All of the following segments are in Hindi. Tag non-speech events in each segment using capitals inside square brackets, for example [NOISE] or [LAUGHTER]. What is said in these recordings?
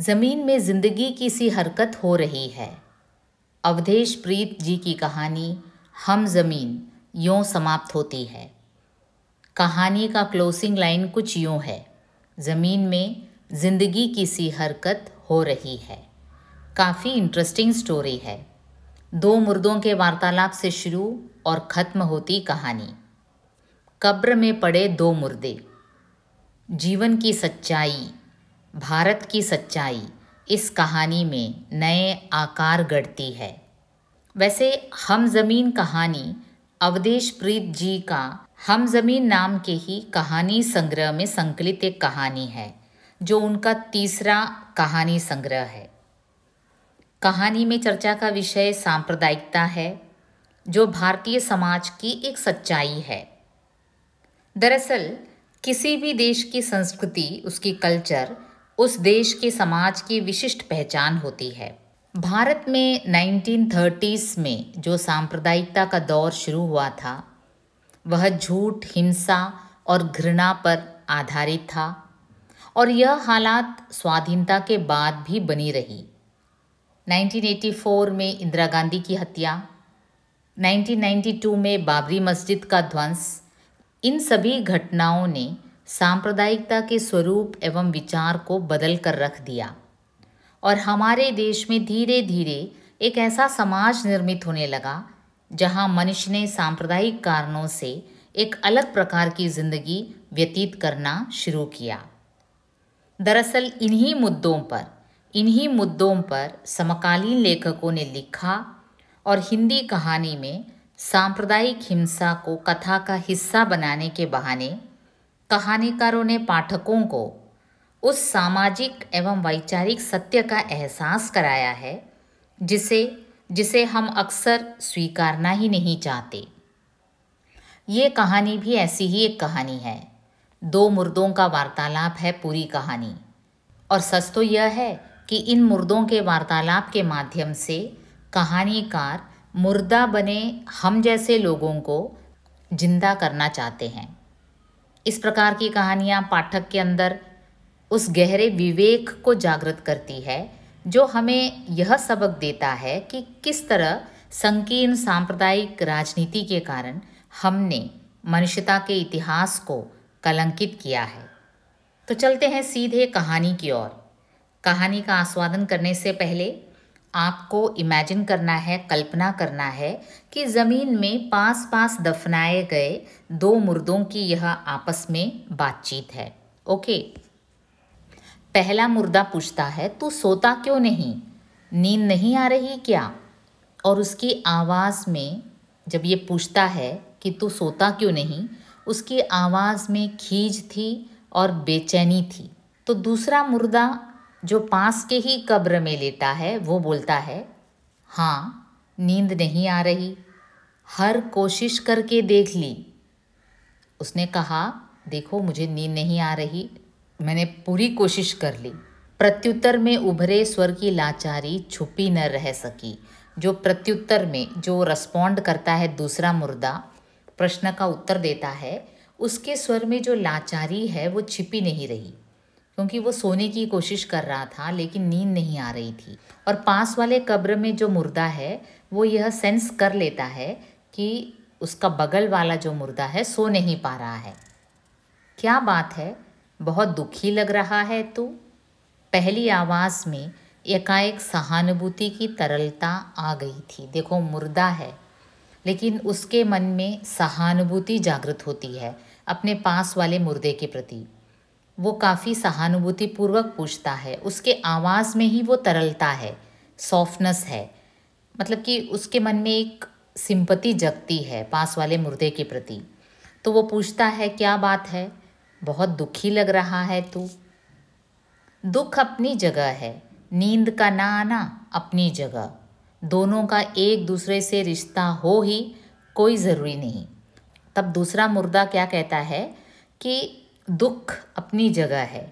जमीन में जिंदगी की सी हरकत हो रही है अवधेश प्रीत जी की कहानी हम जमीन यों समाप्त होती है कहानी का क्लोजिंग लाइन कुछ यूं है ज़मीन में ज़िंदगी की सी हरकत हो रही है काफ़ी इंटरेस्टिंग स्टोरी है दो मुर्दों के वार्तालाप से शुरू और ख़त्म होती कहानी कब्र में पड़े दो मुर्दे जीवन की सच्चाई भारत की सच्चाई इस कहानी में नए आकार गढ़ती है वैसे हम ज़मीन कहानी अवधेश प्रीत जी का हम ज़मीन नाम के ही कहानी संग्रह में संकलित एक कहानी है जो उनका तीसरा कहानी संग्रह है कहानी में चर्चा का विषय सांप्रदायिकता है जो भारतीय समाज की एक सच्चाई है दरअसल किसी भी देश की संस्कृति उसकी कल्चर उस देश के समाज की विशिष्ट पहचान होती है भारत में 1930s में जो सांप्रदायिकता का दौर शुरू हुआ था वह झूठ हिंसा और घृणा पर आधारित था और यह हालात स्वाधीनता के बाद भी बनी रही 1984 में इंदिरा गांधी की हत्या 1992 में बाबरी मस्जिद का ध्वंस इन सभी घटनाओं ने सांप्रदायिकता के स्वरूप एवं विचार को बदल कर रख दिया और हमारे देश में धीरे धीरे एक ऐसा समाज निर्मित होने लगा जहां मनुष्य ने सांप्रदायिक कारणों से एक अलग प्रकार की ज़िंदगी व्यतीत करना शुरू किया दरअसल इन्हीं मुद्दों पर इन्हीं मुद्दों पर समकालीन लेखकों ने लिखा और हिंदी कहानी में सांप्रदायिक हिंसा को कथा का हिस्सा बनाने के बहाने कहानीकारों ने पाठकों को उस सामाजिक एवं वैचारिक सत्य का एहसास कराया है जिसे जिसे हम अक्सर स्वीकारना ही नहीं चाहते ये कहानी भी ऐसी ही एक कहानी है दो मुर्दों का वार्तालाप है पूरी कहानी और सच तो यह है कि इन मुर्दों के वार्तालाप के माध्यम से कहानीकार मुर्दा बने हम जैसे लोगों को जिंदा करना चाहते हैं इस प्रकार की कहानियाँ पाठक के अंदर उस गहरे विवेक को जागृत करती है जो हमें यह सबक देता है कि किस तरह संकीर्ण सांप्रदायिक राजनीति के कारण हमने मनुष्यता के इतिहास को कलंकित किया है तो चलते हैं सीधे कहानी की ओर कहानी का आस्वादन करने से पहले आपको इमेजिन करना है कल्पना करना है कि ज़मीन में पास पास दफनाए गए दो मुर्दों की यह आपस में बातचीत है ओके पहला मुर्दा पूछता है तू सोता क्यों नहीं नींद नहीं आ रही क्या और उसकी आवाज़ में जब ये पूछता है कि तू सोता क्यों नहीं उसकी आवाज़ में खीज थी और बेचैनी थी तो दूसरा मुर्दा जो पास के ही कब्र में लेता है वो बोलता है हाँ नींद नहीं आ रही हर कोशिश करके देख ली उसने कहा देखो मुझे नींद नहीं आ रही मैंने पूरी कोशिश कर ली प्रत्युत्तर में उभरे स्वर की लाचारी छुपी न रह सकी जो प्रत्युत्तर में जो रेस्पॉन्ड करता है दूसरा मुर्दा प्रश्न का उत्तर देता है उसके स्वर में जो लाचारी है वो छिपी नहीं रही क्योंकि वो हम्म। सोने की कोशिश कर रहा था लेकिन नींद नहीं आ रही थी और पास वाले कब्र में जो मुर्दा है वो यह सेंस कर लेता है कि उसका बगल वाला जो मुर्दा है सो नहीं पा रहा है क्या बात है बहुत दुखी लग रहा है तू पहली आवाज़ में एकाएक सहानुभूति की तरलता आ गई थी देखो मुर्दा है लेकिन उसके मन में सहानुभूति जागृत होती है अपने पास वाले मुर्दे के प्रति वो काफ़ी सहानुभूतिपूर्वक पूछता है उसके आवाज़ में ही वो तरलता है सॉफ्टनेस है मतलब कि उसके मन में एक सिंपति जगती है पास वाले मुर्दे के प्रति तो वो पूछता है क्या बात है बहुत दुखी लग रहा है तू दुख अपनी जगह है नींद का ना आना अपनी जगह दोनों का एक दूसरे से रिश्ता हो ही कोई ज़रूरी नहीं तब दूसरा मुर्दा क्या कहता है कि दुख अपनी जगह है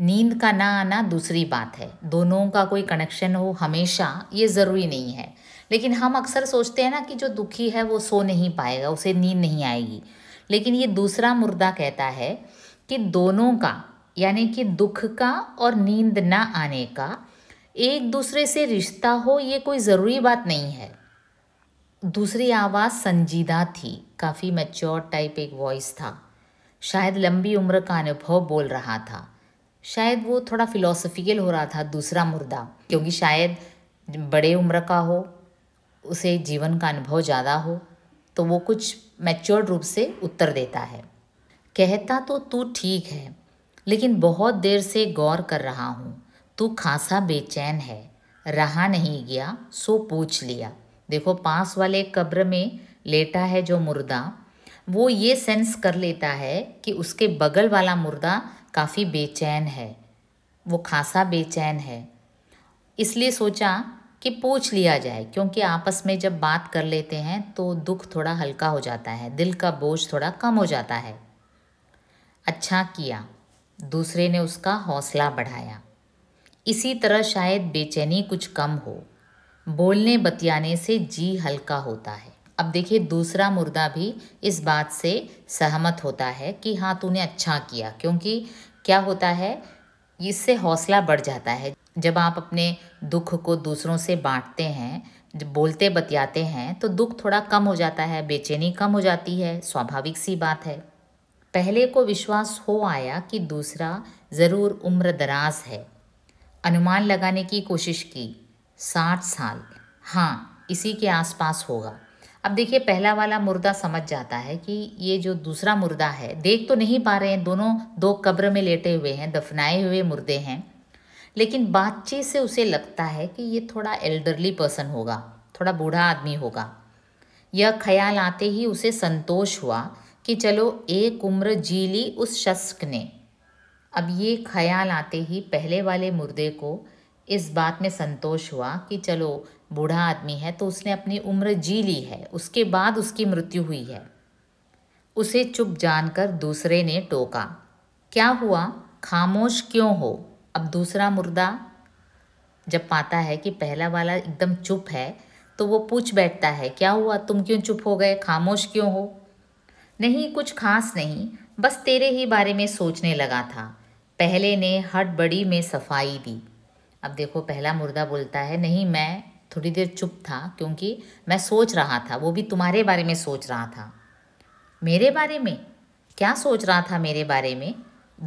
नींद का ना आना दूसरी बात है दोनों का कोई कनेक्शन हो हमेशा ये ज़रूरी नहीं है लेकिन हम अक्सर सोचते हैं ना कि जो दुखी है वो सो नहीं पाएगा उसे नींद नहीं आएगी लेकिन ये दूसरा मुर्दा कहता है कि दोनों का यानी कि दुख का और नींद ना आने का एक दूसरे से रिश्ता हो ये कोई ज़रूरी बात नहीं है दूसरी आवाज़ संजीदा थी काफ़ी मेच्योर टाइप एक वॉइस था शायद लंबी उम्र का अनुभव बोल रहा था शायद वो थोड़ा फिलोसफिकल हो रहा था दूसरा मुर्दा क्योंकि शायद बड़े उम्र का हो उसे जीवन का अनुभव ज़्यादा हो तो वो कुछ मैच्योर्ड रूप से उत्तर देता है कहता तो तू ठीक है लेकिन बहुत देर से गौर कर रहा हूँ तू खासा बेचैन है रहा नहीं गया सो पूछ लिया देखो पास वाले कब्र में लेटा है जो मुर्दा वो ये सेंस कर लेता है कि उसके बगल वाला मुर्दा काफ़ी बेचैन है वो खासा बेचैन है इसलिए सोचा कि पूछ लिया जाए क्योंकि आपस में जब बात कर लेते हैं तो दुख थोड़ा हल्का हो जाता है दिल का बोझ थोड़ा कम हो जाता है अच्छा किया दूसरे ने उसका हौसला बढ़ाया इसी तरह शायद बेचैनी कुछ कम हो बोलने बतियाने से जी हल्का होता है अब देखिए दूसरा मुर्दा भी इस बात से सहमत होता है कि हाँ तूने अच्छा किया क्योंकि क्या होता है इससे हौसला बढ़ जाता है जब आप अपने दुख को दूसरों से बांटते हैं जब बोलते बतियाते हैं तो दुख थोड़ा कम हो जाता है बेचैनी कम हो जाती है स्वाभाविक सी बात है पहले को विश्वास हो आया कि दूसरा ज़रूर उम्र दराज है अनुमान लगाने की कोशिश की साठ साल हाँ इसी के आसपास होगा अब देखिए पहला वाला मुर्दा समझ जाता है कि ये जो दूसरा मुर्दा है देख तो नहीं पा रहे हैं दोनों दो कब्र में लेटे हुए हैं दफनाए हुए मुर्दे हैं लेकिन बातचीत से उसे लगता है कि ये थोड़ा एल्डरली पर्सन होगा थोड़ा बूढ़ा आदमी होगा यह ख्याल आते ही उसे संतोष हुआ कि चलो एक उम्र जी ली उस शस्क ने अब ये ख्याल आते ही पहले वाले मुर्दे को इस बात में संतोष हुआ कि चलो बूढ़ा आदमी है तो उसने अपनी उम्र जी ली है उसके बाद उसकी मृत्यु हुई है उसे चुप जानकर दूसरे ने टोका क्या हुआ खामोश क्यों हो अब दूसरा मुर्दा जब पाता है कि पहला वाला एकदम चुप है तो वो पूछ बैठता है क्या हुआ तुम क्यों चुप हो गए खामोश क्यों हो नहीं कुछ खास नहीं बस तेरे ही बारे में सोचने लगा था पहले ने हट बड़ी में सफाई दी अब देखो पहला मुर्दा बोलता है नहीं मैं थोड़ी देर चुप था क्योंकि मैं सोच रहा था वो भी तुम्हारे बारे में सोच रहा था मेरे बारे में क्या सोच रहा था मेरे बारे में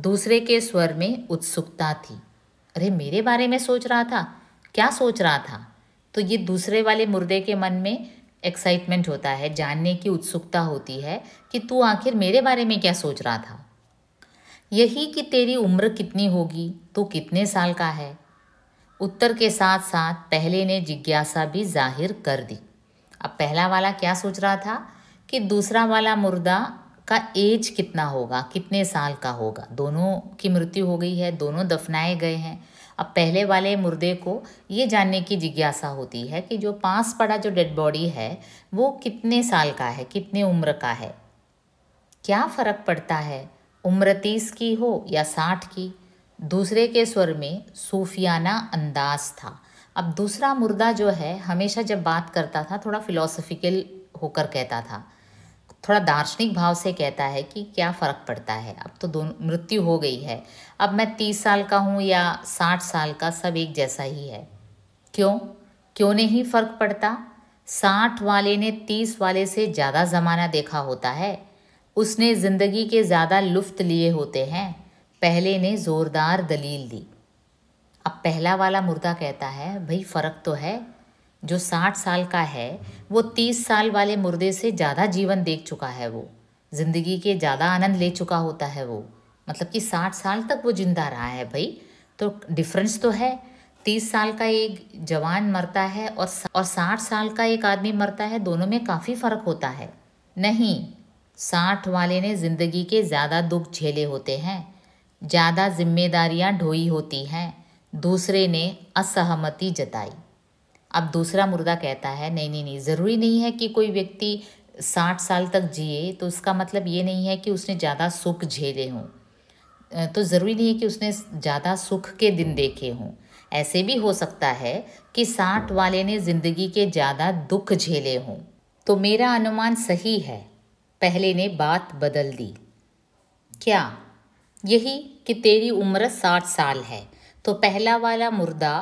दूसरे के स्वर में उत्सुकता थी अरे मेरे बारे में सोच रहा था क्या सोच रहा था तो ये दूसरे वाले मुर्दे के मन में एक्साइटमेंट होता है जानने की उत्सुकता होती है कि तू आखिर मेरे बारे में क्या सोच रहा था यही कि तेरी उम्र कितनी होगी तू कितने साल का है उत्तर के साथ साथ पहले ने जिज्ञासा भी जाहिर कर दी अब पहला वाला क्या सोच रहा था कि दूसरा वाला मुर्दा का एज कितना होगा कितने साल का होगा दोनों की मृत्यु हो गई है दोनों दफनाए गए हैं अब पहले वाले मुर्दे को ये जानने की जिज्ञासा होती है कि जो पास पड़ा जो डेड बॉडी है वो कितने साल का है कितने उम्र का है क्या फ़र्क पड़ता है उम्र तीस की हो या साठ की दूसरे के स्वर में सूफियाना अंदाज था अब दूसरा मुर्दा जो है हमेशा जब बात करता था थोड़ा फिलोसफिकल होकर कहता था थोड़ा दार्शनिक भाव से कहता है कि क्या फ़र्क पड़ता है अब तो दोनों मृत्यु हो गई है अब मैं तीस साल का हूँ या साठ साल का सब एक जैसा ही है क्यों क्यों नहीं फ़र्क पड़ता साठ वाले ने तीस वाले से ज़्यादा ज़माना देखा होता है उसने ज़िंदगी के ज़्यादा लुफ्त लिए होते हैं पहले ने ज़ोरदार दलील दी अब पहला वाला मुर्दा कहता है भाई फ़र्क तो है जो साठ साल का है वो तीस साल वाले मुर्दे से ज़्यादा जीवन देख चुका है वो ज़िंदगी के ज़्यादा आनंद ले चुका होता है वो मतलब कि साठ साल तक वो जिंदा रहा है भाई तो डिफरेंस तो है तीस साल का एक जवान मरता है और और साठ साल का एक आदमी मरता है दोनों में काफ़ी फ़र्क होता है नहीं साठ वाले ने ज़िंदगी के ज़्यादा दुख झेले होते हैं ज़्यादा जिम्मेदारियां ढोई होती हैं दूसरे ने असहमति जताई अब दूसरा मुर्दा कहता है नहीं नहीं नहीं ज़रूरी नहीं है कि कोई व्यक्ति साठ साल तक जिए तो उसका मतलब ये नहीं है कि उसने ज़्यादा सुख झेले हों तो ज़रूरी नहीं है कि उसने ज़्यादा सुख के दिन देखे हों ऐसे भी हो सकता है कि साठ वाले ने ज़िंदगी के ज़्यादा दुख झेले हों तो मेरा अनुमान सही है पहले ने बात बदल दी क्या यही कि तेरी उम्र साठ साल है तो पहला वाला मुर्दा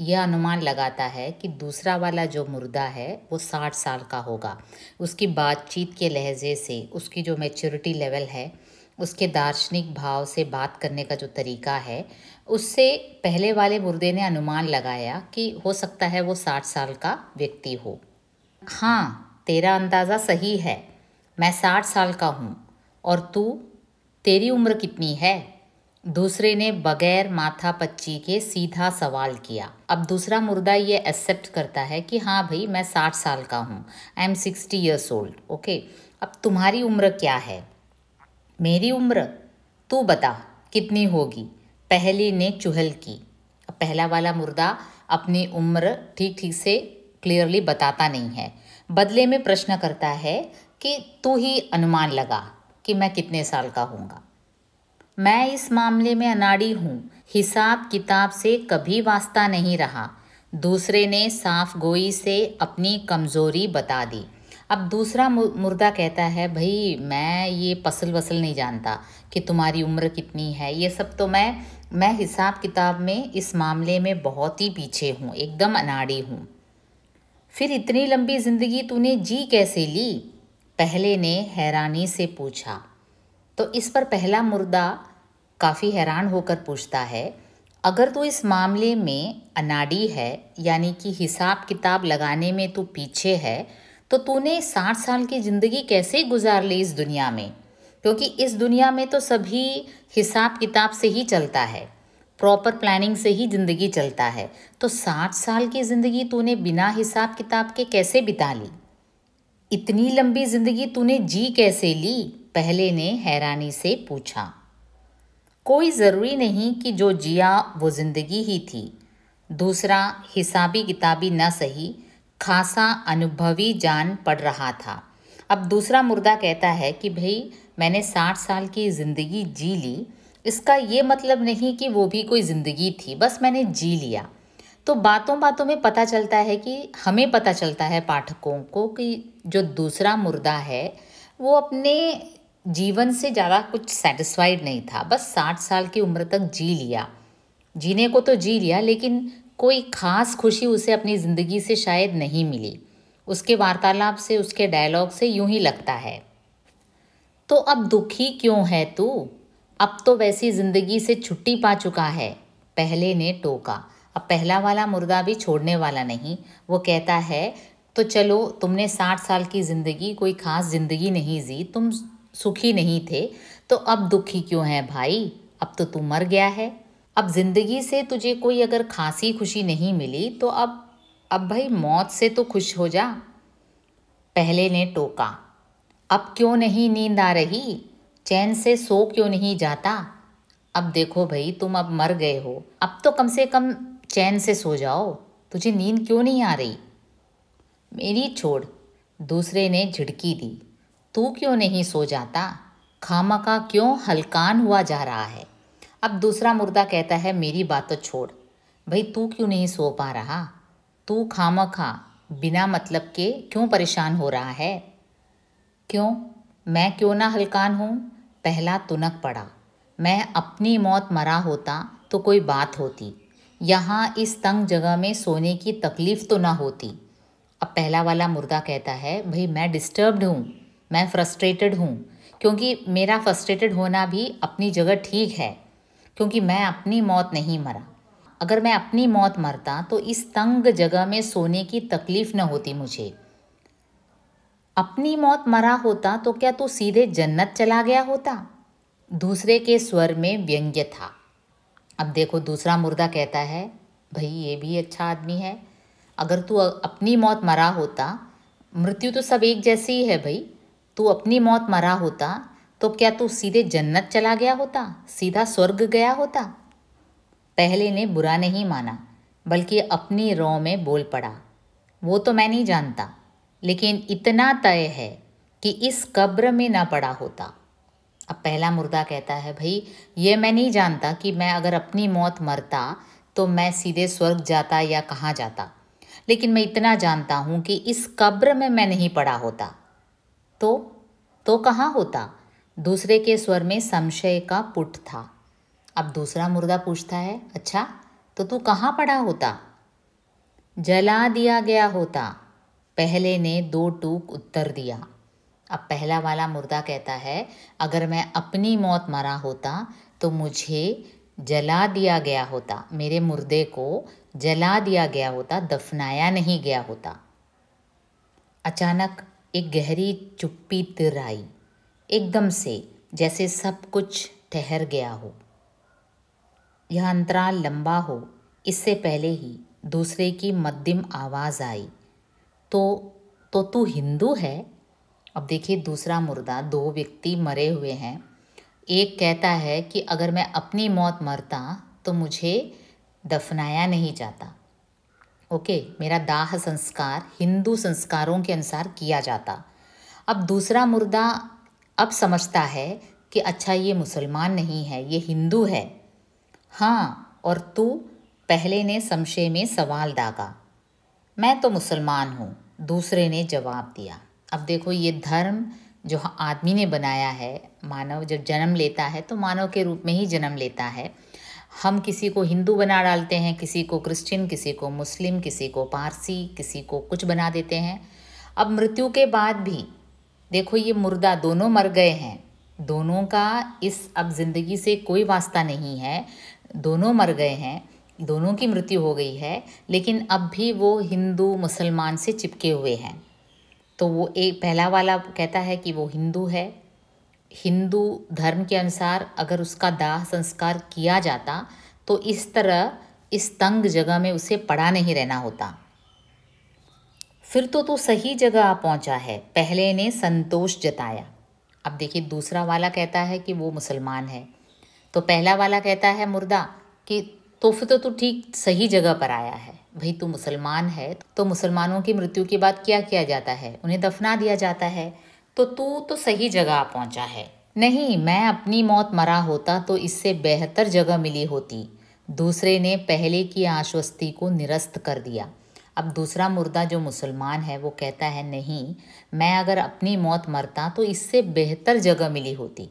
यह अनुमान लगाता है कि दूसरा वाला जो मुर्दा है वो साठ साल का होगा उसकी बातचीत के लहजे से उसकी जो मेचोरिटी लेवल है उसके दार्शनिक भाव से बात करने का जो तरीका है उससे पहले वाले मुर्दे ने अनुमान लगाया कि हो सकता है वो साठ साल का व्यक्ति हो हाँ तेरा अंदाज़ा सही है मैं साठ साल का हूँ और तू तेरी उम्र कितनी है दूसरे ने बगैर माथा पच्ची के सीधा सवाल किया अब दूसरा मुर्दा ये एक्सेप्ट करता है कि हाँ भाई मैं साठ साल का हूँ I am sixty years old okay अब तुम्हारी उम्र क्या है मेरी उम्र तू बता कितनी होगी पहली ने चुहल की अब पहला वाला मुर्दा अपनी उम्र ठीक ठीक से क्लियरली बताता नहीं है बदले में प्रश्न करता है कि तू ही अनुमान लगा कि मैं कितने साल का हूँगा मैं इस मामले में अनाड़ी हूँ हिसाब किताब से कभी वास्ता नहीं रहा दूसरे ने साफ गोई से अपनी कमज़ोरी बता दी अब दूसरा मुर्दा कहता है भाई मैं ये पसल वसल नहीं जानता कि तुम्हारी उम्र कितनी है ये सब तो मैं मैं हिसाब किताब में इस मामले में बहुत ही पीछे हूँ एकदम अनाड़ी हूँ फिर इतनी लंबी ज़िंदगी तूने जी कैसे ली पहले ने हैरानी से पूछा तो इस पर पहला मुर्दा काफ़ी हैरान होकर पूछता है अगर तू इस मामले में अनाड़ी है यानी कि हिसाब किताब लगाने में तू पीछे है तो तूने साठ साल की ज़िंदगी कैसे गुजार ली इस दुनिया में क्योंकि इस दुनिया में तो सभी हिसाब किताब से ही चलता है प्रॉपर प्लानिंग से ही ज़िंदगी चलता है तो साठ साल की ज़िंदगी तूने बिना हिसाब किताब के कैसे बिता ली इतनी लंबी जिंदगी तूने जी कैसे ली पहले ने हैरानी से पूछा कोई ज़रूरी नहीं कि जो जिया वो ज़िंदगी ही थी दूसरा हिसाबी किताबी न सही खासा अनुभवी जान पड़ रहा था अब दूसरा मुर्दा कहता है कि भाई मैंने साठ साल की ज़िंदगी जी ली इसका ये मतलब नहीं कि वो भी कोई ज़िंदगी थी बस मैंने जी लिया तो बातों बातों में पता चलता है कि हमें पता चलता है पाठकों को कि जो दूसरा मुर्दा है वो अपने जीवन से ज़्यादा कुछ सेटिस्फाइड नहीं था बस साठ साल की उम्र तक जी लिया जीने को तो जी लिया लेकिन कोई ख़ास खुशी उसे अपनी ज़िंदगी से शायद नहीं मिली उसके वार्तालाप से उसके डायलॉग से यूं ही लगता है तो अब दुखी क्यों है तू अब तो वैसी ज़िंदगी से छुट्टी पा चुका है पहले ने टोका अब पहला वाला मुर्गा भी छोड़ने वाला नहीं वो कहता है तो चलो तुमने साठ साल की ज़िंदगी कोई ख़ास ज़िंदगी नहीं जी तुम सुखी नहीं थे तो अब दुखी क्यों है भाई अब तो तू मर गया है अब ज़िंदगी से तुझे कोई अगर खासी खुशी नहीं मिली तो अब अब भाई मौत से तो खुश हो जा पहले ने टोका अब क्यों नहीं नींद आ रही चैन से सो क्यों नहीं जाता अब देखो भाई तुम अब मर गए हो अब तो कम से कम चैन से सो जाओ तुझे नींद क्यों नहीं आ रही मेरी छोड़ दूसरे ने झिड़की दी तू क्यों नहीं सो जाता खामा का क्यों हलकान हुआ जा रहा है अब दूसरा मुर्दा कहता है मेरी बात तो छोड़ भाई तू क्यों नहीं सो पा रहा तू खामा खा बिना मतलब के क्यों परेशान हो रहा है क्यों मैं क्यों ना हलकान हूँ पहला तुनक पड़ा मैं अपनी मौत मरा होता तो कोई बात होती यहाँ इस तंग जगह में सोने की तकलीफ़ तो ना होती अब पहला वाला मुर्दा कहता है भाई मैं डिस्टर्ब्ड हूँ मैं फ्रस्ट्रेटेड हूँ क्योंकि मेरा फ्रस्ट्रेटेड होना भी अपनी जगह ठीक है क्योंकि मैं अपनी मौत नहीं मरा अगर मैं अपनी मौत मरता तो इस तंग जगह में सोने की तकलीफ़ न होती मुझे अपनी मौत मरा होता तो क्या तू सीधे जन्नत चला गया होता दूसरे के स्वर में व्यंग्य था अब देखो दूसरा मुर्दा कहता है भाई ये भी अच्छा आदमी है अगर तू अपनी मौत मरा होता मृत्यु तो सब एक जैसी ही है भाई तू अपनी मौत मरा होता तो क्या तू सीधे जन्नत चला गया होता सीधा स्वर्ग गया होता पहले ने बुरा नहीं माना बल्कि अपनी रो में बोल पड़ा वो तो मैं नहीं जानता लेकिन इतना तय है कि इस कब्र में ना पड़ा होता अब पहला मुर्दा कहता है भाई ये मैं नहीं जानता कि मैं अगर अपनी मौत मरता तो मैं सीधे स्वर्ग जाता या कहाँ जाता लेकिन मैं इतना जानता हूँ कि इस कब्र में मैं नहीं पड़ा होता तो तो कहाँ होता दूसरे के स्वर में संशय का पुट था अब दूसरा मुर्दा पूछता है अच्छा तो तू कहाँ पड़ा होता जला दिया गया होता पहले ने दो टूक उत्तर दिया अब पहला वाला मुर्दा कहता है अगर मैं अपनी मौत मरा होता तो मुझे जला दिया गया होता मेरे मुर्दे को जला दिया गया होता दफनाया नहीं गया होता अचानक एक गहरी चुप्पी तिर आई एकदम से जैसे सब कुछ ठहर गया हो यह अंतराल लंबा हो इससे पहले ही दूसरे की मध्यम आवाज़ आई तो तो तू हिंदू है अब देखिए दूसरा मुर्दा दो व्यक्ति मरे हुए हैं एक कहता है कि अगर मैं अपनी मौत मरता तो मुझे दफनाया नहीं जाता ओके मेरा दाह संस्कार हिंदू संस्कारों के अनुसार किया जाता अब दूसरा मुर्दा अब समझता है कि अच्छा ये मुसलमान नहीं है ये हिंदू है हाँ और तू पहले ने समशे में सवाल दागा मैं तो मुसलमान हूँ दूसरे ने जवाब दिया अब देखो ये धर्म जो आदमी ने बनाया है मानव जब जन्म लेता है तो मानव के रूप में ही जन्म लेता है हम किसी को हिंदू बना डालते हैं किसी को क्रिश्चियन किसी को मुस्लिम किसी को पारसी किसी को कुछ बना देते हैं अब मृत्यु के बाद भी देखो ये मुर्दा दोनों मर गए हैं दोनों का इस अब ज़िंदगी से कोई वास्ता नहीं है दोनों मर गए हैं दोनों की मृत्यु हो गई है लेकिन अब भी वो हिंदू मुसलमान से चिपके हुए हैं तो वो एक पहला वाला कहता है कि वो हिंदू है हिंदू धर्म के अनुसार अगर उसका दाह संस्कार किया जाता तो इस तरह इस तंग जगह में उसे पड़ा नहीं रहना होता फिर तो तू तो सही जगह आ पहुंचा है पहले ने संतोष जताया अब देखिए दूसरा वाला कहता है कि वो मुसलमान है तो पहला वाला कहता है मुर्दा कि तोहफे तो तू तो ठीक सही जगह पर आया है भाई तू मुसलमान है तो मुसलमानों की मृत्यु के बाद क्या किया जाता है उन्हें दफना दिया जाता है तो तू तो सही जगह पहुंचा है नहीं मैं अपनी मौत मरा होता तो इससे बेहतर जगह मिली होती दूसरे ने पहले की आश्वस्ति को निरस्त कर दिया अब दूसरा मुर्दा जो मुसलमान है वो कहता है नहीं मैं अगर अपनी मौत मरता तो इससे बेहतर जगह मिली होती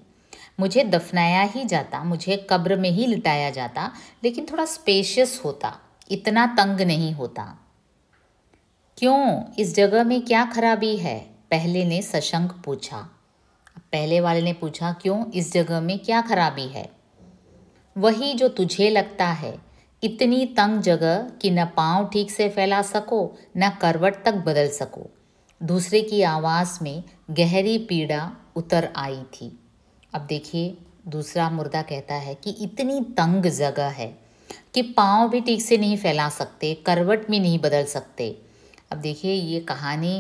मुझे दफनाया ही जाता मुझे कब्र में ही लिटाया जाता लेकिन थोड़ा स्पेशियस होता इतना तंग नहीं होता क्यों इस जगह में क्या खराबी है पहले ने सशंक पूछा पहले वाले ने पूछा क्यों इस जगह में क्या खराबी है वही जो तुझे लगता है इतनी तंग जगह कि न पाँव ठीक से फैला सको न करवट तक बदल सको दूसरे की आवाज़ में गहरी पीड़ा उतर आई थी अब देखिए दूसरा मुर्दा कहता है कि इतनी तंग जगह है कि पाँव भी ठीक से नहीं फैला सकते करवट भी नहीं बदल सकते अब देखिए ये कहानी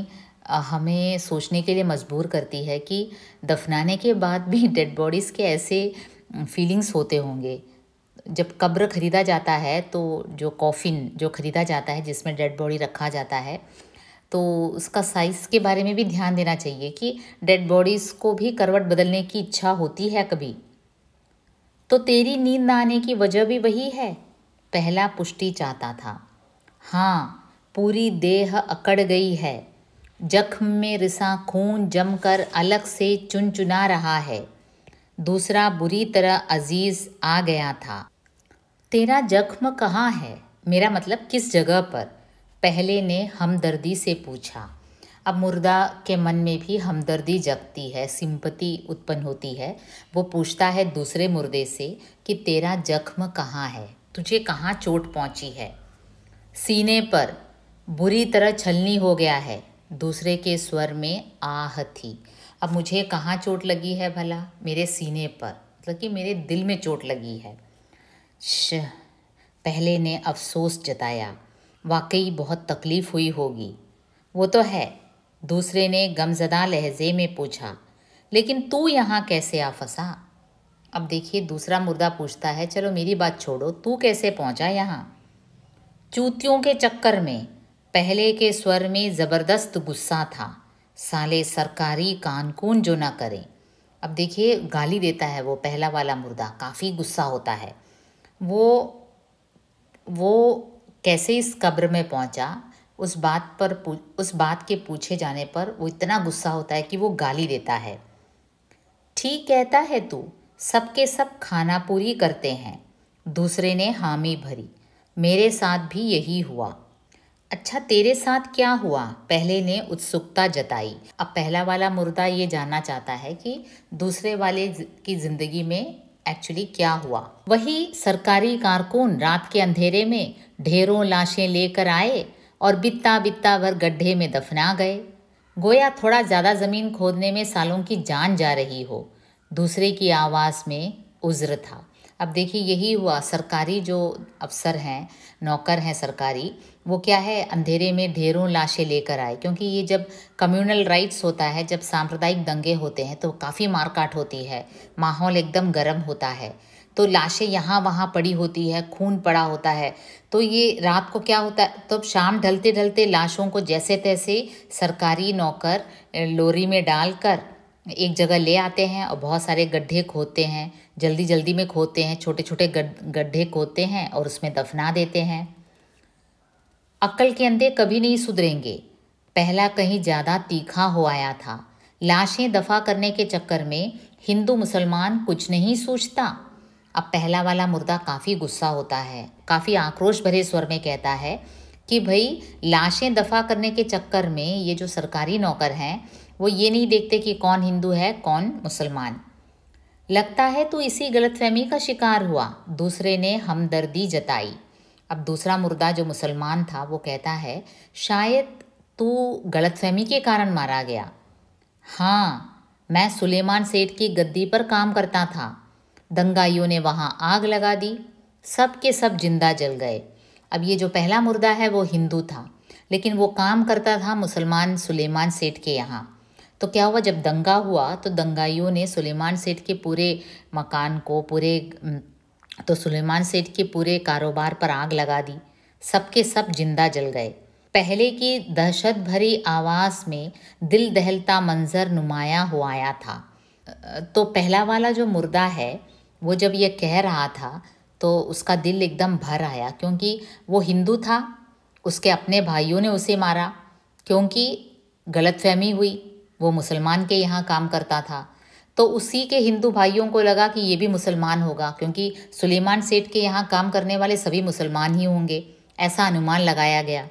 हमें सोचने के लिए मजबूर करती है कि दफनाने के बाद भी डेड [LAUGHS] बॉडीज़ के ऐसे फीलिंग्स होते होंगे जब कब्र खरीदा जाता है तो जो कॉफ़िन जो खरीदा जाता है जिसमें डेड बॉडी रखा जाता है तो उसका साइज़ के बारे में भी ध्यान देना चाहिए कि डेड बॉडीज़ को भी करवट बदलने की इच्छा होती है कभी तो तेरी नींद ना आने की वजह भी वही है पहला पुष्टि चाहता था हाँ पूरी देह अकड़ गई है जख्म में रिसा खून जमकर अलग से चुन चुना रहा है दूसरा बुरी तरह अजीज आ गया था तेरा जख्म कहाँ है मेरा मतलब किस जगह पर पहले ने हमदर्दी से पूछा अब मुर्दा के मन में भी हमदर्दी जगती है सिंपति उत्पन्न होती है वो पूछता है दूसरे मुर्दे से कि तेरा जख्म कहाँ है तुझे कहाँ चोट पहुँची है सीने पर बुरी तरह छलनी हो गया है दूसरे के स्वर में आह थी अब मुझे कहाँ चोट लगी है भला मेरे सीने पर मतलब कि मेरे दिल में चोट लगी है श पहले ने अफसोस जताया वाकई बहुत तकलीफ़ हुई होगी वो तो है दूसरे ने गमजदा लहजे में पूछा लेकिन तू यहाँ कैसे आ फंसा अब देखिए दूसरा मुर्दा पूछता है चलो मेरी बात छोड़ो तू कैसे पहुँचा यहाँ चूतियों के चक्कर में पहले के स्वर में ज़बरदस्त गुस्सा था साले सरकारी कानकून जो ना करें अब देखिए गाली देता है वो पहला वाला मुर्दा काफ़ी गुस्सा होता है वो वो कैसे इस कब्र में पहुंचा उस बात पर उस बात के पूछे जाने पर वो इतना गुस्सा होता है कि वो गाली देता है ठीक कहता है तू सबके सब खाना पूरी करते हैं दूसरे ने हामी भरी मेरे साथ भी यही हुआ अच्छा तेरे साथ क्या हुआ पहले ने उत्सुकता जताई अब पहला वाला मुर्दा ये जानना चाहता है कि दूसरे वाले की ज़िंदगी में एक्चुअली क्या हुआ वही सरकारी कारकुन रात के अंधेरे में ढेरों लाशें लेकर आए और बित्ता बित्ता भर गड्ढे में दफना गए गोया थोड़ा ज़्यादा ज़मीन खोदने में सालों की जान जा रही हो दूसरे की आवाज़ में उज्र था अब देखिए यही हुआ सरकारी जो अफसर हैं नौकर हैं सरकारी वो क्या है अंधेरे में ढेरों लाशें लेकर आए क्योंकि ये जब कम्युनल राइट्स होता है जब सांप्रदायिक दंगे होते हैं तो काफ़ी मारकाट होती है माहौल एकदम गर्म होता है तो लाशें यहाँ वहाँ पड़ी होती है खून पड़ा होता है तो ये रात को क्या होता है तो शाम ढलते ढलते लाशों को जैसे तैसे सरकारी नौकर लोरी में डालकर एक जगह ले आते हैं और बहुत सारे गड्ढे खोदते हैं जल्दी जल्दी में खोते हैं छोटे छोटे गड्ढे खोते हैं और उसमें दफना देते हैं अक्ल के अंधे कभी नहीं सुधरेंगे पहला कहीं ज़्यादा तीखा हो आया था लाशें दफा करने के चक्कर में हिंदू मुसलमान कुछ नहीं सोचता अब पहला वाला मुर्दा काफ़ी गुस्सा होता है काफ़ी आक्रोश भरे स्वर में कहता है कि भाई लाशें दफा करने के चक्कर में ये जो सरकारी नौकर हैं वो ये नहीं देखते कि कौन हिंदू है कौन मुसलमान लगता है तो इसी गलतफहमी का शिकार हुआ दूसरे ने हमदर्दी जताई अब दूसरा मुर्दा जो मुसलमान था वो कहता है शायद तू गलतफहमी के कारण मारा गया हाँ मैं सुलेमान सेठ की गद्दी पर काम करता था दंगाइयों ने वहाँ आग लगा दी सब के सब जिंदा जल गए अब ये जो पहला मुर्दा है वो हिंदू था लेकिन वो काम करता था मुसलमान सुलेमान सेठ के यहाँ तो क्या हुआ जब दंगा हुआ तो दंगाइयों ने सुलेमान सेठ के पूरे मकान को पूरे तो सुलेमान सेठ के पूरे कारोबार पर आग लगा दी सबके सब जिंदा जल गए पहले की दहशत भरी आवाज़ में दिल दहलता मंजर नुमाया हुआ आया था तो पहला वाला जो मुर्दा है वो जब ये कह रहा था तो उसका दिल एकदम भर आया क्योंकि वो हिंदू था उसके अपने भाइयों ने उसे मारा क्योंकि गलतफहमी हुई वो मुसलमान के यहाँ काम करता था तो उसी के हिंदू भाइयों को लगा कि ये भी मुसलमान होगा क्योंकि सुलेमान सेठ के यहाँ काम करने वाले सभी मुसलमान ही होंगे ऐसा अनुमान लगाया गया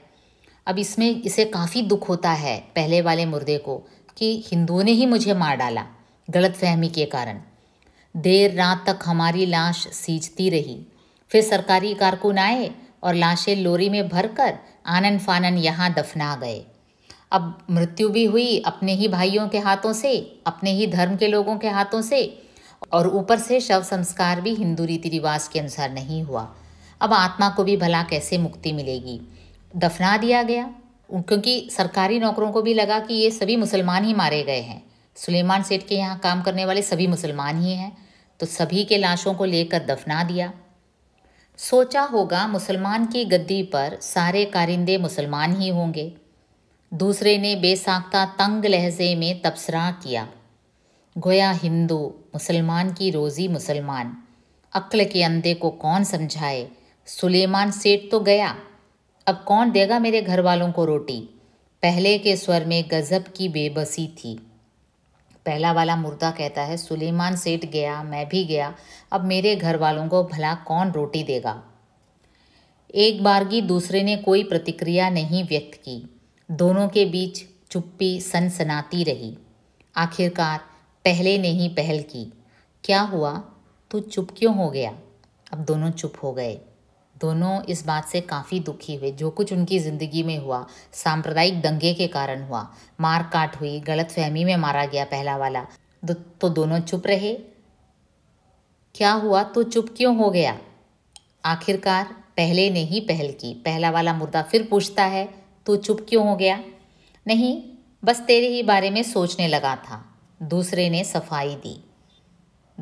अब इसमें इसे काफ़ी दुख होता है पहले वाले मुर्दे को कि हिंदुओं ने ही मुझे मार डाला गलत फहमी के कारण देर रात तक हमारी लाश सींचती रही फिर सरकारी कारकुन आए और लाशें लोरी में भरकर आनन फानन यहाँ दफना गए अब मृत्यु भी हुई अपने ही भाइयों के हाथों से अपने ही धर्म के लोगों के हाथों से और ऊपर से शव संस्कार भी हिंदू रीति रिवाज के अनुसार नहीं हुआ अब आत्मा को भी भला कैसे मुक्ति मिलेगी दफना दिया गया क्योंकि सरकारी नौकरों को भी लगा कि ये सभी मुसलमान ही मारे गए हैं सुलेमान सेठ के यहाँ काम करने वाले सभी मुसलमान ही हैं तो सभी के लाशों को लेकर दफना दिया सोचा होगा मुसलमान की गद्दी पर सारे कारिंदे मुसलमान ही होंगे दूसरे ने बेसाख्ता तंग लहजे में तबसरा किया गोया हिंदू मुसलमान की रोज़ी मुसलमान अक्ल के अंधे को कौन समझाए सुलेमान सेठ तो गया अब कौन देगा मेरे घर वालों को रोटी पहले के स्वर में गज़ब की बेबसी थी पहला वाला मुर्दा कहता है सुलेमान सेठ गया मैं भी गया अब मेरे घर वालों को भला कौन रोटी देगा एक बारगी दूसरे ने कोई प्रतिक्रिया नहीं व्यक्त की दोनों के बीच चुप्पी सनसनाती रही आखिरकार पहले ने ही पहल की क्या हुआ तू चुप क्यों हो गया अब दोनों चुप हो गए दोनों इस बात से काफ़ी दुखी हुए जो कुछ उनकी ज़िंदगी में हुआ सांप्रदायिक दंगे के कारण हुआ मार काट हुई गलत फहमी में मारा गया पहला वाला तो दोनों चुप रहे क्या हुआ तो चुप क्यों हो गया आखिरकार पहले ने ही पहल की पहला वाला मुर्दा फिर पूछता है तू चुप क्यों हो गया नहीं बस तेरे ही बारे में सोचने लगा था दूसरे ने सफाई दी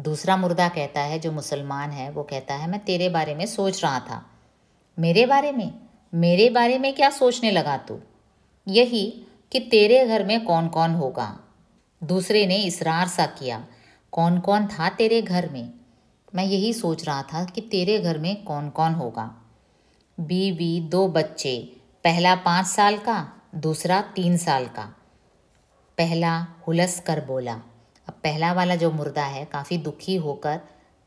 दूसरा मुर्दा कहता है जो मुसलमान है वो कहता है मैं तेरे बारे में सोच रहा था मेरे बारे में मेरे बारे में क्या सोचने लगा तू यही कि तेरे घर में कौन कौन होगा दूसरे ने इसरार सा किया कौन कौन था तेरे घर में मैं यही सोच रहा था कि तेरे घर में कौन कौन होगा बीवी दो बच्चे पहला पाँच साल का दूसरा तीन साल का पहला हुलस कर बोला अब पहला वाला जो मुर्दा है काफ़ी दुखी होकर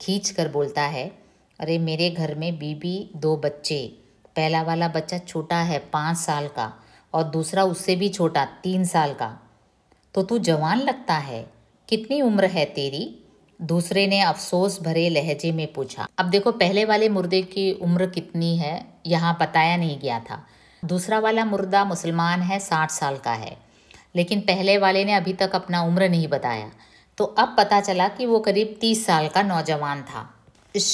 खींच कर बोलता है अरे मेरे घर में बीबी दो बच्चे पहला वाला बच्चा छोटा है पाँच साल का और दूसरा उससे भी छोटा तीन साल का तो तू जवान लगता है कितनी उम्र है तेरी दूसरे ने अफसोस भरे लहजे में पूछा अब देखो पहले वाले मुर्दे की उम्र कितनी है यहाँ बताया नहीं गया था दूसरा वाला मुर्दा मुसलमान है साठ साल का है लेकिन पहले वाले ने अभी तक अपना उम्र नहीं बताया तो अब पता चला कि वो करीब तीस साल का नौजवान था इश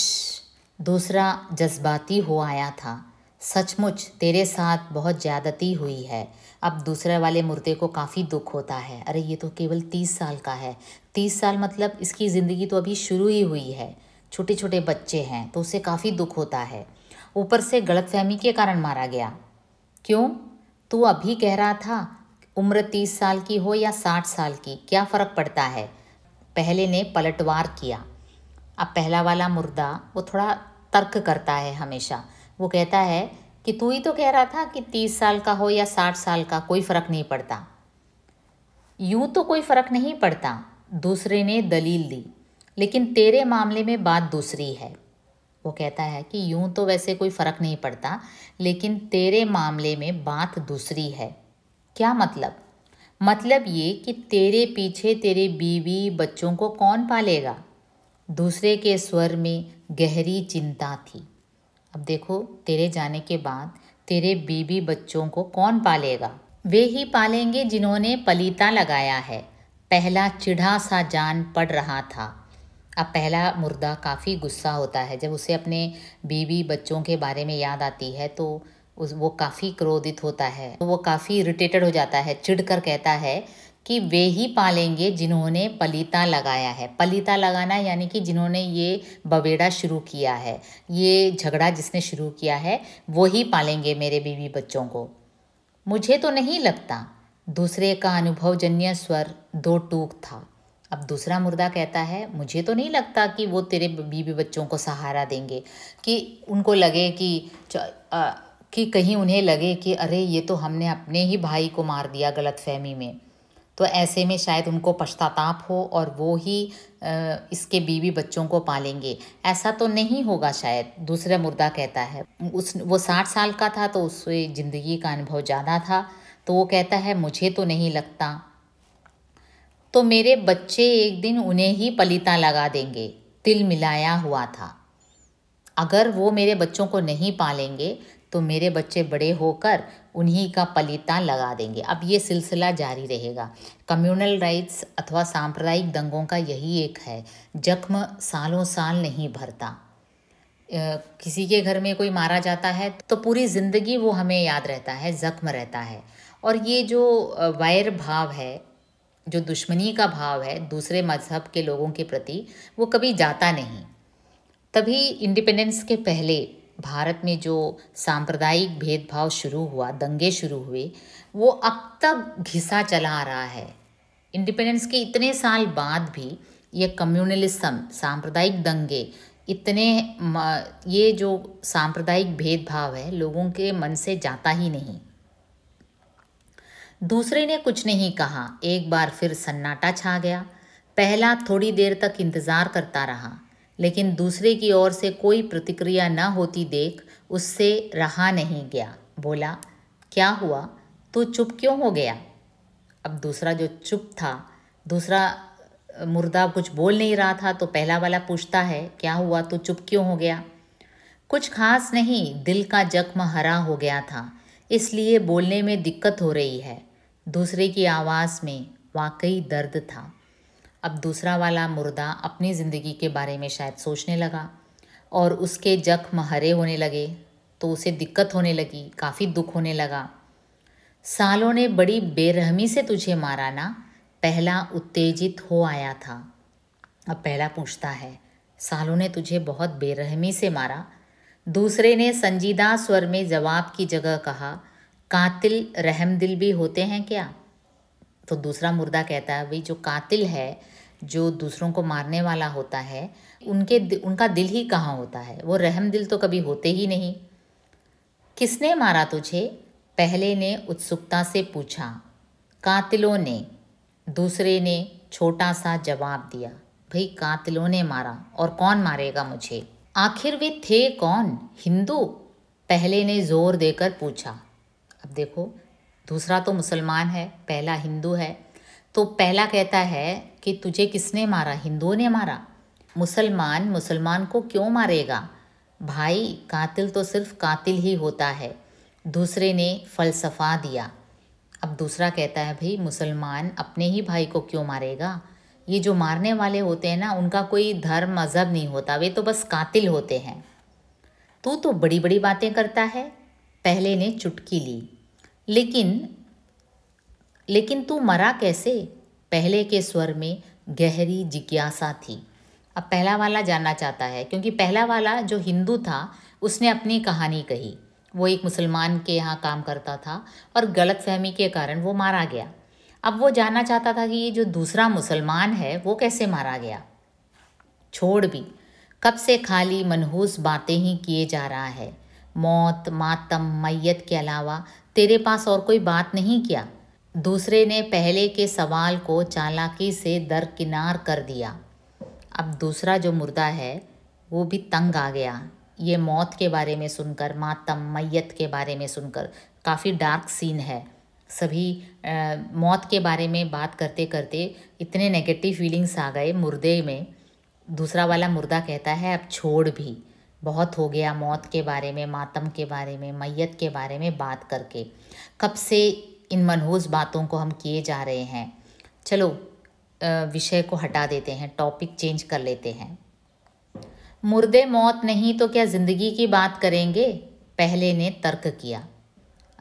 दूसरा जज्बाती हो आया था सचमुच तेरे साथ बहुत ज़्यादती हुई है अब दूसरे वाले मुर्दे को काफ़ी दुख होता है अरे ये तो केवल तीस साल का है तीस साल मतलब इसकी ज़िंदगी तो अभी शुरू ही हुई है छोटे छोटे बच्चे हैं तो उसे काफ़ी दुख होता है ऊपर से गलतफहमी के कारण मारा गया क्यों तू अभी कह रहा था उम्र तीस साल की हो या साठ साल की क्या फ़र्क पड़ता है पहले ने पलटवार किया अब पहला वाला मुर्दा वो थोड़ा तर्क करता है हमेशा वो कहता है कि तू ही तो कह रहा था कि तीस साल का हो या साठ साल का कोई फ़र्क नहीं पड़ता यूं तो कोई फ़र्क नहीं पड़ता दूसरे ने दलील दी लेकिन तेरे मामले में बात दूसरी है वो कहता है कि यूं तो वैसे कोई फ़र्क नहीं पड़ता लेकिन तेरे मामले में बात दूसरी है क्या मतलब मतलब ये कि तेरे पीछे तेरे बीवी बच्चों को कौन पालेगा दूसरे के स्वर में गहरी चिंता थी अब देखो तेरे जाने के बाद तेरे बीबी बच्चों को कौन पालेगा वे ही पालेंगे जिन्होंने पलीता लगाया है पहला चिढ़ा सा जान पड़ रहा था अब पहला मुर्दा काफ़ी गुस्सा होता है जब उसे अपने बीवी बच्चों के बारे में याद आती है तो उस वो काफ़ी क्रोधित होता है तो वो काफ़ी इरिटेटेड हो जाता है चिढ़ कर कहता है कि वे ही पालेंगे जिन्होंने पलीता लगाया है पलीता लगाना यानी कि जिन्होंने ये बवेड़ा शुरू किया है ये झगड़ा जिसने शुरू किया है वो ही पालेंगे मेरे बीवी बच्चों को मुझे तो नहीं लगता दूसरे का अनुभवजन्य स्वर दो टूक था अब दूसरा मुर्दा कहता है मुझे तो नहीं लगता कि वो तेरे बीबी बच्चों को सहारा देंगे कि उनको लगे कि कि कहीं उन्हें लगे कि अरे ये तो हमने अपने ही भाई को मार दिया गलत फहमी में तो ऐसे में शायद उनको पश्चाताप हो और वो ही इसके बीवी बच्चों को पालेंगे ऐसा तो नहीं होगा शायद दूसरा मुर्दा कहता है उस वो साठ साल का था तो उससे ज़िंदगी का अनुभव ज़्यादा था तो वो कहता है मुझे तो नहीं लगता तो मेरे बच्चे एक दिन उन्हें ही पलीता लगा देंगे तिल मिलाया हुआ था अगर वो मेरे बच्चों को नहीं पालेंगे तो मेरे बच्चे बड़े होकर उन्हीं का पलीता लगा देंगे अब ये सिलसिला जारी रहेगा कम्युनल राइट्स अथवा सांप्रदायिक दंगों का यही एक है जख्म सालों साल नहीं भरता किसी के घर में कोई मारा जाता है तो पूरी ज़िंदगी वो हमें याद रहता है ज़ख्म रहता है और ये जो वायर भाव है जो दुश्मनी का भाव है दूसरे मजहब के लोगों के प्रति वो कभी जाता नहीं तभी इंडिपेंडेंस के पहले भारत में जो सांप्रदायिक भेदभाव शुरू हुआ दंगे शुरू हुए वो अब तक घिसा चला आ रहा है इंडिपेंडेंस के इतने साल बाद भी ये कम्युनलिज्म सांप्रदायिक दंगे इतने ये जो सांप्रदायिक भेदभाव है लोगों के मन से जाता ही नहीं दूसरे ने कुछ नहीं कहा एक बार फिर सन्नाटा छा गया पहला थोड़ी देर तक इंतज़ार करता रहा लेकिन दूसरे की ओर से कोई प्रतिक्रिया न होती देख उससे रहा नहीं गया बोला क्या हुआ तो चुप क्यों हो गया अब दूसरा जो चुप था दूसरा मुर्दा कुछ बोल नहीं रहा था तो पहला वाला पूछता है क्या हुआ तो चुप क्यों हो गया कुछ खास नहीं दिल का जख्म हरा हो गया था इसलिए बोलने में दिक्कत हो रही है दूसरे की आवाज़ में वाकई दर्द था अब दूसरा वाला मुर्दा अपनी ज़िंदगी के बारे में शायद सोचने लगा और उसके जख्म हरे होने लगे तो उसे दिक्कत होने लगी काफ़ी दुख होने लगा सालों ने बड़ी बेरहमी से तुझे मारा ना पहला उत्तेजित हो आया था अब पहला पूछता है सालों ने तुझे बहुत बेरहमी से मारा दूसरे ने संजीदा स्वर में जवाब की जगह कहा कातिल रहम दिल भी होते हैं क्या तो दूसरा मुर्दा कहता है भाई जो कातिल है जो दूसरों को मारने वाला होता है उनके उनका दिल ही कहाँ होता है वो रहम दिल तो कभी होते ही नहीं किसने मारा तुझे पहले ने उत्सुकता से पूछा कातिलों ने दूसरे ने छोटा सा जवाब दिया भाई कातिलों ने मारा और कौन मारेगा मुझे आखिर वे थे कौन हिंदू पहले ने जोर देकर पूछा अब देखो दूसरा तो मुसलमान है पहला हिंदू है तो पहला कहता है कि तुझे किसने मारा हिंदुओं ने मारा मुसलमान मुसलमान को क्यों मारेगा भाई कातिल तो सिर्फ कातिल ही होता है दूसरे ने फलसफा दिया अब दूसरा कहता है भाई मुसलमान अपने ही भाई को क्यों मारेगा ये जो मारने वाले होते हैं ना उनका कोई धर्म मज़हब नहीं होता वे तो बस कातिल होते हैं तू तो बड़ी बड़ी बातें करता है पहले ने चुटकी ली लेकिन लेकिन तू मरा कैसे पहले के स्वर में गहरी जिज्ञासा थी अब पहला वाला जानना चाहता है क्योंकि पहला वाला जो हिंदू था उसने अपनी कहानी कही वो एक मुसलमान के यहाँ काम करता था और गलत फहमी के कारण वो मारा गया अब वो जानना चाहता था कि ये जो दूसरा मुसलमान है वो कैसे मारा गया छोड़ भी कब से खाली मनहूस बातें ही किए जा रहा है मौत मातम मैयत के अलावा तेरे पास और कोई बात नहीं किया दूसरे ने पहले के सवाल को चालाकी से दरकिनार कर दिया अब दूसरा जो मुर्दा है वो भी तंग आ गया ये मौत के बारे में सुनकर मातम मैयत के बारे में सुनकर काफ़ी डार्क सीन है सभी आ, मौत के बारे में बात करते करते इतने नेगेटिव फीलिंग्स आ गए मुर्दे में दूसरा वाला मुर्दा कहता है अब छोड़ भी बहुत हो गया मौत के बारे में मातम के बारे में मैयत के बारे में बात करके कब से इन मनहूस बातों को हम किए जा रहे हैं चलो विषय को हटा देते हैं टॉपिक चेंज कर लेते हैं मुर्दे मौत नहीं तो क्या ज़िंदगी की बात करेंगे पहले ने तर्क किया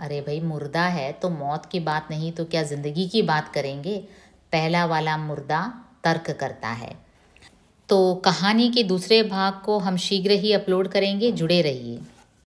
अरे भाई मुर्दा है तो मौत की बात नहीं तो क्या ज़िंदगी की बात करेंगे पहला वाला मुर्दा तर्क करता है तो कहानी के दूसरे भाग को हम शीघ्र ही अपलोड करेंगे जुड़े रहिए